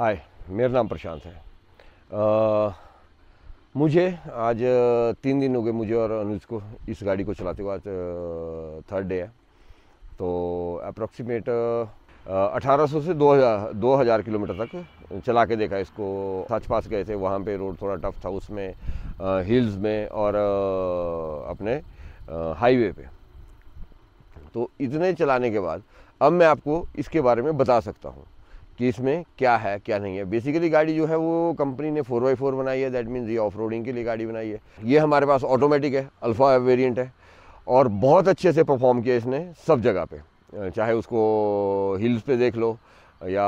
हाय मेरा नाम प्रशांत है आ, मुझे आज तीन दिन हो गए मुझे और अनुज को इस गाड़ी को चलाते हुए आज थर्ड डे है तो अप्रोक्सीमेट अठारह सौ से दो हज़ार दो हज़ार किलोमीटर तक चला के देखा इसको सच पास गए थे वहाँ पे रोड थोड़ा टफ था उसमें हिल्स में और आ, अपने हाईवे पे तो इतने चलाने के बाद अब मैं आपको इसके बारे में बता सकता हूँ कि इसमें क्या है क्या नहीं है बेसिकली गाड़ी जो है वो कंपनी ने फोर बाई फोर बनाई है दैट मीन्स ये ऑफ के लिए गाड़ी बनाई है ये हमारे पास ऑटोमेटिक है अल्फ़ा वेरियंट है और बहुत अच्छे से परफॉर्म किया इसने सब जगह पे चाहे उसको हिल्स पे देख लो या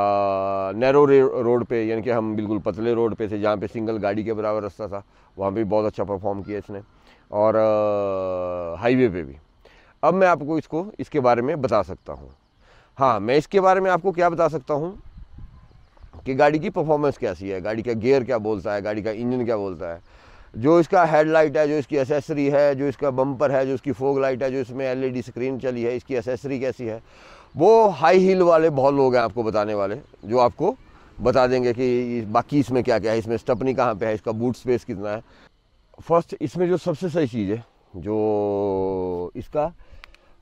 नैरो रोड पे यानी कि हम बिल्कुल पतले रोड पे थे जहाँ पे सिंगल गाड़ी के बराबर रास्ता था वहाँ पर बहुत अच्छा परफॉर्म किया इसने और हाईवे पे भी अब मैं आपको इसको इसके बारे में बता सकता हूँ हाँ मैं इसके बारे में आपको क्या बता सकता हूँ कि गाड़ी की परफॉर्मेंस कैसी है गाड़ी का गेयर क्या बोलता है गाड़ी का इंजन क्या बोलता है जो इसका हेडलाइट है जो इसकी एसेसरी है जो इसका बम्पर है जो इसकी फोग लाइट है जो इसमें एलईडी स्क्रीन चली है इसकी एसेसरी कैसी है वो हाई हील वाले बहुत लोग हैं आपको बताने वाले जो आपको बता देंगे कि बाकी इसमें क्या क्या है इसमें स्टपनी कहाँ पे है इसका बूट स्पेस कितना है फर्स्ट इसमें जो सबसे सही चीज़ है जो इसका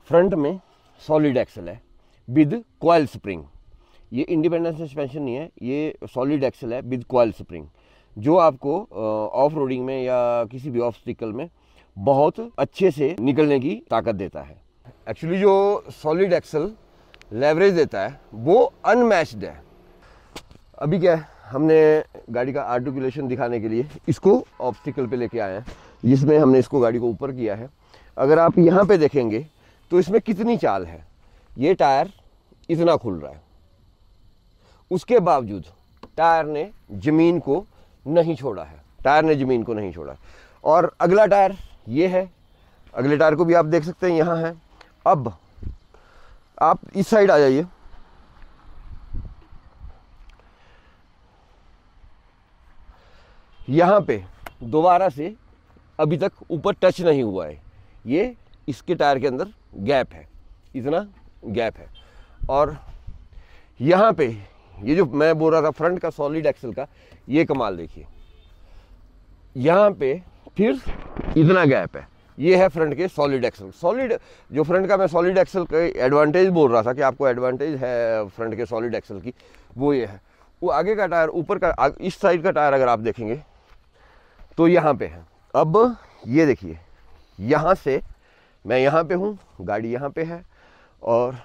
फ्रंट में सॉलिड एक्सल है विद कोयल स्प्रिंग ये इंडिपेंडेंस सस्पेंशन नहीं है ये सॉलिड एक्सल है विद कॉयल स्प्रिंग जो आपको ऑफ रोडिंग में या किसी भी ऑब्स्टिकल में बहुत अच्छे से निकलने की ताकत देता है एक्चुअली जो सॉलिड एक्सल लेवरेज देता है वो अनमैच्ड है अभी क्या है हमने गाड़ी का आर्टिकुलेशन दिखाने के लिए इसको ऑप्टिकल पे लेके आए हैं जिसमें हमने इसको गाड़ी को ऊपर किया है अगर आप यहाँ पे देखेंगे तो इसमें कितनी चाल है ये टायर इतना खुल रहा है उसके बावजूद टायर ने ज़मीन को नहीं छोड़ा है टायर ने ज़मीन को नहीं छोड़ा और अगला टायर ये है अगले टायर को भी आप देख सकते हैं यहाँ है अब आप इस साइड आ जाइए यहाँ पे दोबारा से अभी तक ऊपर टच नहीं हुआ है ये इसके टायर के अंदर गैप है इतना गैप है और यहाँ पे ये जो मैं बोल रहा था फ्रंट का सॉलिड एक्सल का ये कमाल देखिए यहाँ पे फिर इतना गैप है ये है फ्रंट के सॉलिड एक्सल सॉलिड जो फ्रंट का मैं सॉलिड एक्सल का एडवांटेज बोल रहा था कि आपको एडवांटेज है फ्रंट के सॉलिड एक्सल की वो ये है वो आगे का टायर ऊपर का इस साइड का टायर अगर आप देखेंगे तो यहाँ पे है अब ये देखिए यहाँ से मैं यहाँ पे हूँ गाड़ी यहाँ पे है और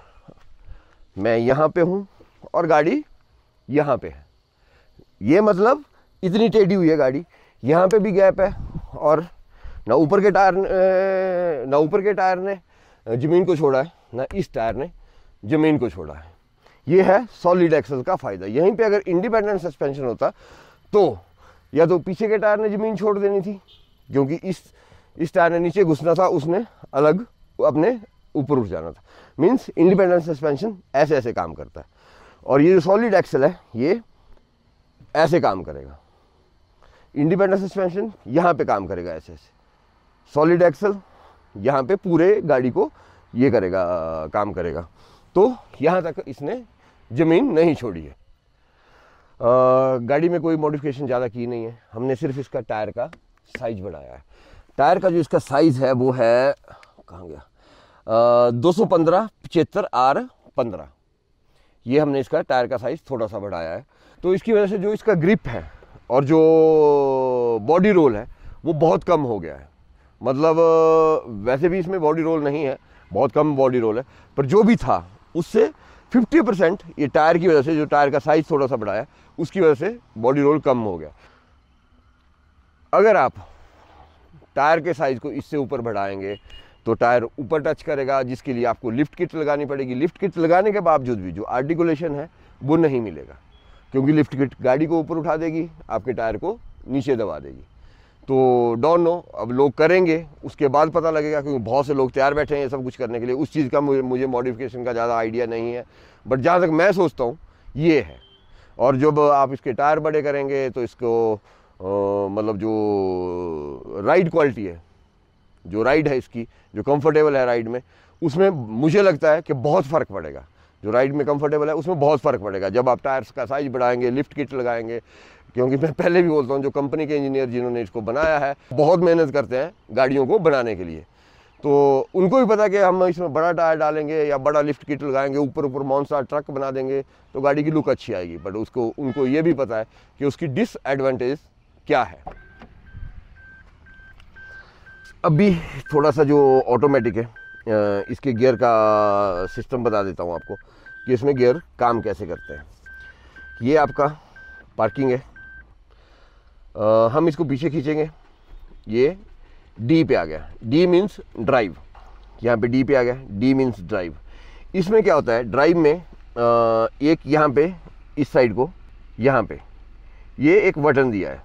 मैं यहाँ पे हूँ और गाड़ी यहाँ पे है ये मतलब इतनी टेढ़ी हुई है गाड़ी यहाँ पे भी गैप है और ना ऊपर के टायर ना ऊपर के टायर ने ज़मीन को छोड़ा है ना इस टायर ने ज़मीन को छोड़ा है ये है सॉलिड एक्सल का फ़ायदा यहीं पे अगर इंडिपेंडेंट सस्पेंशन होता तो या तो पीछे के टायर ने ज़मीन छोड़ देनी थी क्योंकि इस इस टायर ने नीचे घुसना था उसने अलग अपने ऊपर उठ जाना था मीन्स इंडिपेंडेंट सस्पेंशन ऐसे ऐसे काम करता है और ये जो सॉलिड एक्सल है ये ऐसे काम करेगा इंडिपेंडेंट सस्पेंशन यहाँ पे काम करेगा ऐसे ऐसे सॉलिड एक्सल यहाँ पे पूरे गाड़ी को ये करेगा आ, काम करेगा तो यहाँ तक इसने ज़मीन नहीं छोड़ी है आ, गाड़ी में कोई मॉडिफिकेशन ज़्यादा की नहीं है हमने सिर्फ इसका टायर का साइज बढ़ाया है टायर का जो इसका साइज़ है वो है कहाँ गया दो सौ पंद्रह पचहत्तर आर पंद्रह ये हमने इसका टायर का साइज़ थोड़ा सा बढ़ाया है तो इसकी वजह से जो इसका ग्रिप है और जो बॉडी रोल है वो बहुत कम हो गया है मतलब वैसे भी इसमें बॉडी रोल नहीं है बहुत कम बॉडी रोल है पर जो भी था उससे 50 परसेंट ये टायर की वजह से जो टायर का साइज़ थोड़ा सा बढ़ाया उसकी वजह से बॉडी रोल कम हो गया अगर आप टायर के साइज़ को इससे ऊपर बढ़ाएंगे तो टायर ऊपर टच करेगा जिसके लिए आपको लिफ्ट किट लगानी पड़ेगी लिफ्ट किट लगाने के बावजूद भी जो आर्टिकुलेशन है वो नहीं मिलेगा क्योंकि लिफ्ट किट गाड़ी को ऊपर उठा देगी आपके टायर को नीचे दबा देगी तो डोंट नो अब लोग करेंगे उसके बाद पता लगेगा क्योंकि बहुत से लोग तैयार बैठे हैं ये सब कुछ करने के लिए उस चीज़ का मुझे मुझे मॉडिफिकेशन का ज़्यादा आइडिया नहीं है बट जहाँ तक मैं सोचता हूँ ये है और जब आप इसके टायर बड़े करेंगे तो इसको मतलब जो राइड क्वालिटी है जो राइड है इसकी जो कंफर्टेबल है राइड में उसमें मुझे लगता है कि बहुत फ़र्क पड़ेगा जो राइड में कंफर्टेबल है उसमें बहुत फ़र्क पड़ेगा जब आप टायर्स का साइज़ बढ़ाएंगे लिफ्ट किट लगाएंगे क्योंकि मैं पहले भी बोलता हूँ जो कंपनी के इंजीनियर जिन्होंने इसको बनाया है बहुत मेहनत करते हैं गाड़ियों को बनाने के लिए तो उनको भी पता कि हम इसमें बड़ा टायर डालेंगे या बड़ा लिफ्ट किट लगाएंगे ऊपर ऊपर मौनसा ट्रक बना देंगे तो गाड़ी की लुक अच्छी आएगी बट उसको उनको ये भी पता है कि उसकी डिसएडवांटेज क्या है अभी थोड़ा सा जो ऑटोमेटिक है इसके गियर का सिस्टम बता देता हूँ आपको कि इसमें गियर काम कैसे करते हैं ये आपका पार्किंग है आ, हम इसको पीछे खींचेंगे ये डी पे आ गया डी मीन्स ड्राइव यहाँ पे डी पे आ गया डी मीन्स ड्राइव इसमें क्या होता है ड्राइव में आ, एक यहाँ पे इस साइड को यहाँ पे ये एक बटन दिया है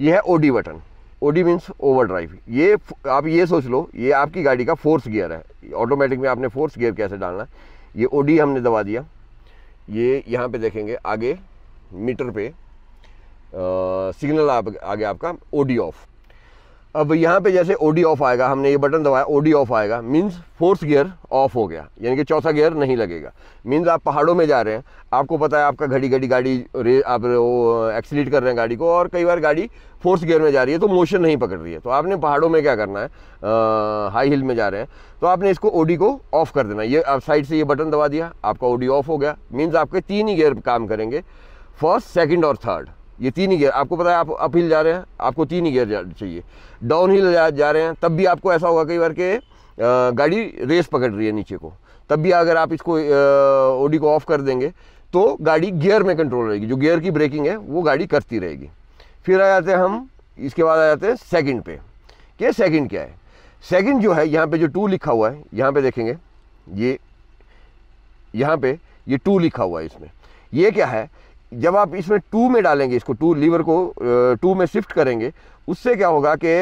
ये है OD button OD means overdrive ये आप ये सोच लो ये आपकी गाड़ी का फोर्स गियर है ऑटोमेटिक में आपने फोर्स गियर कैसे डालना है ये ओडी हमने दबा दिया ये यहाँ पे देखेंगे आगे मीटर पे सिग्नल आप आगे आपका ओडी ऑफ अब यहाँ पे जैसे ओडी ऑफ आएगा हमने ये बटन दबाया ओडी ऑफ आएगा मींस फोर्थ गियर ऑफ हो गया यानी कि चौथा गियर नहीं लगेगा मींस आप पहाड़ों में जा रहे हैं आपको पता है आपका घड़ी घड़ी गाड़ी रे आप वो एक्सीट कर रहे हैं गाड़ी को और कई बार गाड़ी फोर्थ गियर में जा रही है तो मोशन नहीं पकड़ रही है तो आपने पहाड़ों में क्या करना है आ, हाई हिल में जा रहे हैं तो आपने इसको ओडी को ऑफ कर देना ये आप साइड से ये बटन दबा दिया आपका ओडी ऑफ हो गया मीन्स आपके तीन ही गियर काम करेंगे फर्स्ट सेकेंड और थर्ड ये तीन ही गियर आपको पता है आप अप हिल जा रहे हैं आपको तीन ही गियर चाहिए डाउन हिल जा, जा रहे हैं तब भी आपको ऐसा होगा कई बार के गाड़ी रेस पकड़ रही है नीचे को तब भी अगर आप इसको ओडी को ऑफ कर देंगे तो गाड़ी गियर में कंट्रोल रहेगी जो गियर की ब्रेकिंग है वो गाड़ी करती रहेगी फिर आ जाते हैं हम इसके बाद आ जाते हैं सेकंड पे क्या सेकंड क्या है सेकंड जो है यहाँ पे जो टू लिखा हुआ है यहाँ पे देखेंगे ये यहाँ पे ये टू लिखा हुआ है इसमें ये क्या है जब आप इसमें टू में डालेंगे इसको टू लीवर को टू में शिफ्ट करेंगे उससे क्या होगा कि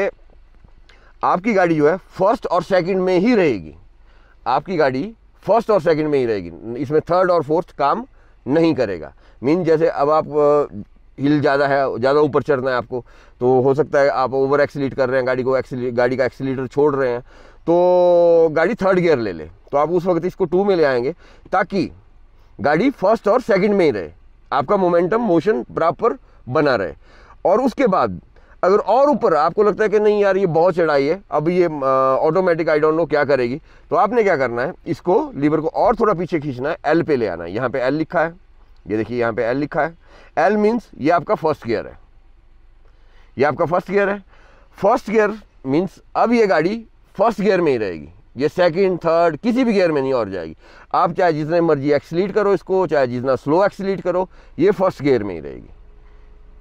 आपकी गाड़ी जो है फर्स्ट और सेकंड में ही रहेगी आपकी गाड़ी फर्स्ट और सेकंड में ही रहेगी इसमें थर्ड और फोर्थ काम नहीं करेगा मीन जैसे अब आप हिल ज़्यादा है ज़्यादा ऊपर चढ़ना है आपको तो हो सकता है आप ओवर एक्सीट कर रहे हैं गाड़ी को एक्सीट गाड़ी का एक्सीटर छोड़ रहे हैं तो गाड़ी थर्ड गियर ले ले तो आप उस वक्त इसको टू में ले आएंगे ताकि गाड़ी फर्स्ट और सेकंड में ही रहे आपका मोमेंटम मोशन प्रॉपर बना रहे और उसके बाद अगर और ऊपर आपको लगता है कि नहीं यार ये बहुत चढ़ाई है अब ये ऑटोमेटिक आई डोंट नो क्या करेगी तो आपने क्या करना है इसको लीवर को और थोड़ा पीछे खींचना है एल पे ले आना है यहाँ पे एल लिखा है ये देखिए यहाँ पे एल लिखा है एल मीन्स ये आपका फर्स्ट गियर है ये आपका फर्स्ट गियर है फर्स्ट गियर मीन्स अब ये गाड़ी फर्स्ट गियर में ही रहेगी ये सेकंड थर्ड किसी भी गियर में नहीं और जाएगी आप चाहे जितने मर्जी एक्सलीट करो इसको चाहे जितना स्लो एक्सलीट करो ये फर्स्ट गियर में ही रहेगी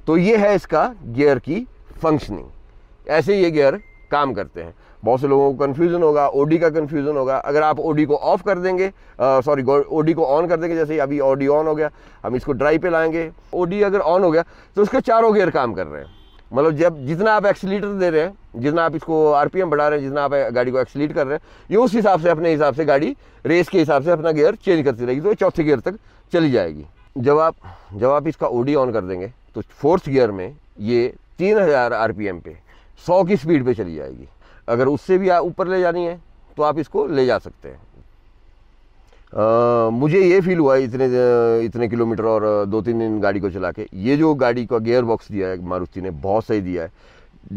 तो ये है इसका गियर की फंक्शनिंग ऐसे ये गियर काम करते हैं बहुत से लोगों को कन्फ्यूज़न होगा ओडी का कन्फ्यूज़न होगा अगर आप ओडी को ऑफ कर देंगे सॉरी ओडी को ऑन कर देंगे जैसे अभी ओडी ऑन हो गया हम इसको ड्राई पे लाएंगे ओडी अगर ऑन हो गया तो उसके चारों गियर काम कर रहे हैं मतलब जब जितना आप एक्सीटर दे रहे हैं जितना आप इसको आरपीएम बढ़ा रहे हैं जितना आप गाड़ी को एक्सीट कर रहे हैं ये उस हिसाब से अपने हिसाब से गाड़ी रेस के हिसाब से अपना गियर चेंज करती रहेगी तो चौथे गियर तक चली जाएगी जब आप जब आप इसका ओडी ऑन कर देंगे तो फोर्थ गियर में ये तीन हज़ार आर पे सौ की स्पीड पर चली जाएगी अगर उससे भी ऊपर ले जानी है तो आप इसको ले जा सकते हैं आ, मुझे ये फील हुआ इतने इतने किलोमीटर और दो तीन दिन गाड़ी को चला के ये जो गाड़ी का गेयर बॉक्स दिया है मारुति ने बहुत सही दिया है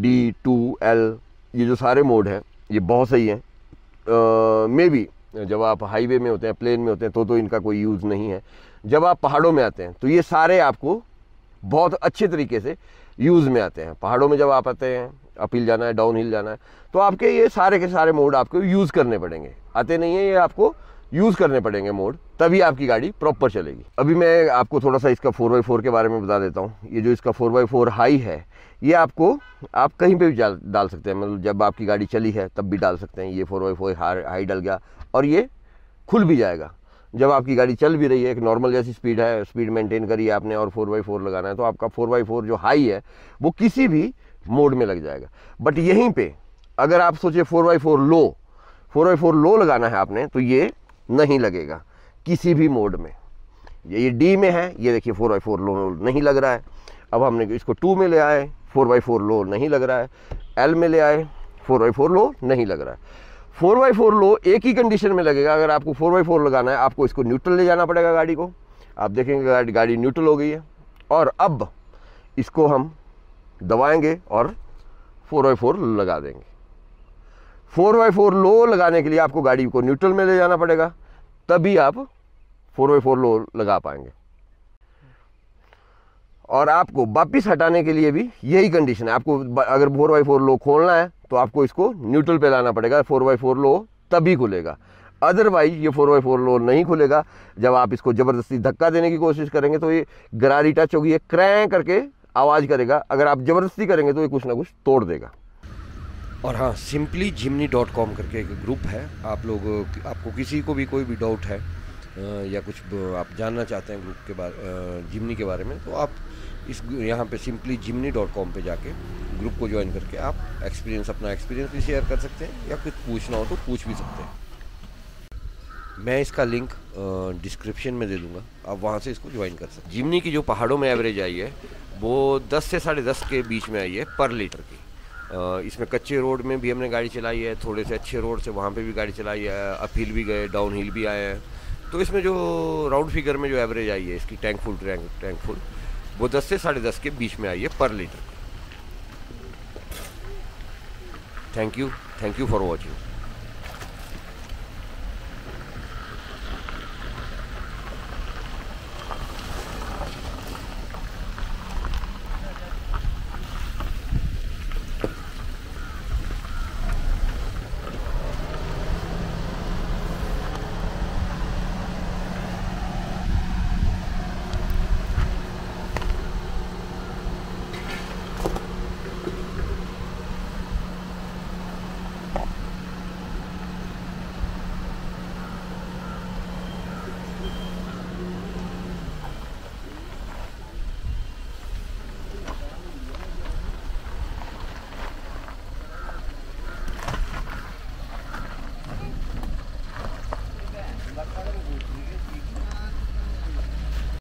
डी टू एल ये जो सारे मोड हैं ये बहुत सही हैं मे बी जब आप हाईवे में होते हैं प्लेन में होते हैं तो तो इनका कोई यूज़ नहीं है जब आप पहाड़ों में आते हैं तो ये सारे आपको बहुत अच्छे तरीके से यूज़ में आते हैं पहाड़ों में जब आप आते हैं अपील जाना है डाउन हिल जाना है तो आपके ये सारे के सारे मोड आपको यूज़ करने पड़ेंगे आते नहीं हैं ये आपको यूज़ करने पड़ेंगे मोड तभी आपकी गाड़ी प्रॉपर चलेगी अभी मैं आपको थोड़ा सा इसका फोर बाई फोर के बारे में बता देता हूँ ये जो इसका फोर बाई फोर हाई है ये आपको आप कहीं पे भी डाल सकते हैं मतलब जब आपकी गाड़ी चली है तब भी डाल सकते हैं ये फोर बाई फोर हाई डल गया और ये खुल भी जाएगा जब आपकी गाड़ी चल भी रही है एक नॉर्मल जैसी स्पीड है स्पीड मेंटेन करी है आपने और फोर बाई फोर लगाना है तो आपका फोर बाई फोर जो हाई है वो किसी भी मोड में लग जाएगा बट यहीं पर अगर आप सोचे four by four low four by four low लगाना है आपने तो ये नहीं लगेगा किसी भी मोड में ये डी में है ये देखिए फोर बाई फोर लो नहीं लग रहा है अब हमने इसको टू में ले आए फोर बाई फोर लो नहीं लग रहा है एल में ले आए फोर बाई फोर लो नहीं लग रहा है फोर बाई फोर लो एक ही कंडीशन में लगेगा अगर आपको फोर बाई फोर लगाना है आपको इसको न्यूट्रल ले जाना पड़ेगा गाड़ी को आप देखेंगे गाड़ी गाड़ी न्यूट्रल हो गई है और अब इसको हम दबाएंगे और फोर बाई फोर लगा देंगे फोर बाई फोर लो लगाने के लिए आपको गाड़ी को न्यूट्रल में ले जाना पड़ेगा तभी आप फोर बाई फोर लो लगा पाएंगे और आपको वापिस हटाने के लिए भी यही कंडीशन है आपको अगर फोर बाई फोर लो खोलना है तो आपको इसको न्यूट्रल पे लाना पड़ेगा फोर बाई फोर लो तभी खुलेगा अदरवाइज ये फोर बाई फोर लो नहीं खुलेगा जब आप इसको ज़बरदस्ती धक्का देने की कोशिश करेंगे तो ये गरारी टच होगी ये क्रैं करके आवाज़ करेगा अगर आप ज़बरदस्ती करेंगे तो ये कुछ ना कुछ तोड़ देगा और हाँ सिंपली जिमनी डॉट कॉम करके एक ग्रुप है आप लोग आपको किसी को भी कोई भी डाउट है या कुछ आप जानना चाहते हैं ग्रुप के बारे जिमनी के बारे में तो आप इस यहाँ पे सिंपली जिमनी डॉट कॉम पर जाके ग्रुप को ज्वाइन करके आप एक्सपीरियंस अपना एक्सपीरियंस भी शेयर कर सकते हैं या कुछ पूछना हो तो पूछ भी सकते हैं मैं इसका लिंक डिस्क्रिप्शन में दे दूंगा आप वहाँ से इसको ज्वाइन कर सकते हैं जिमनी की जो पहाड़ों में एवरेज आई है वो दस से साढ़े दस के बीच में आई है पर लीटर की इसमें कच्चे रोड में भी हमने गाड़ी चलाई है थोड़े से अच्छे रोड से वहाँ पे भी गाड़ी चलाई है अप हिल भी गए डाउन हिल भी आए हैं तो इसमें जो राउंड फिगर में जो एवरेज आई है इसकी tank full tank tank full वो दस से साढ़े दस के बीच में आई है पर litre thank you thank you for watching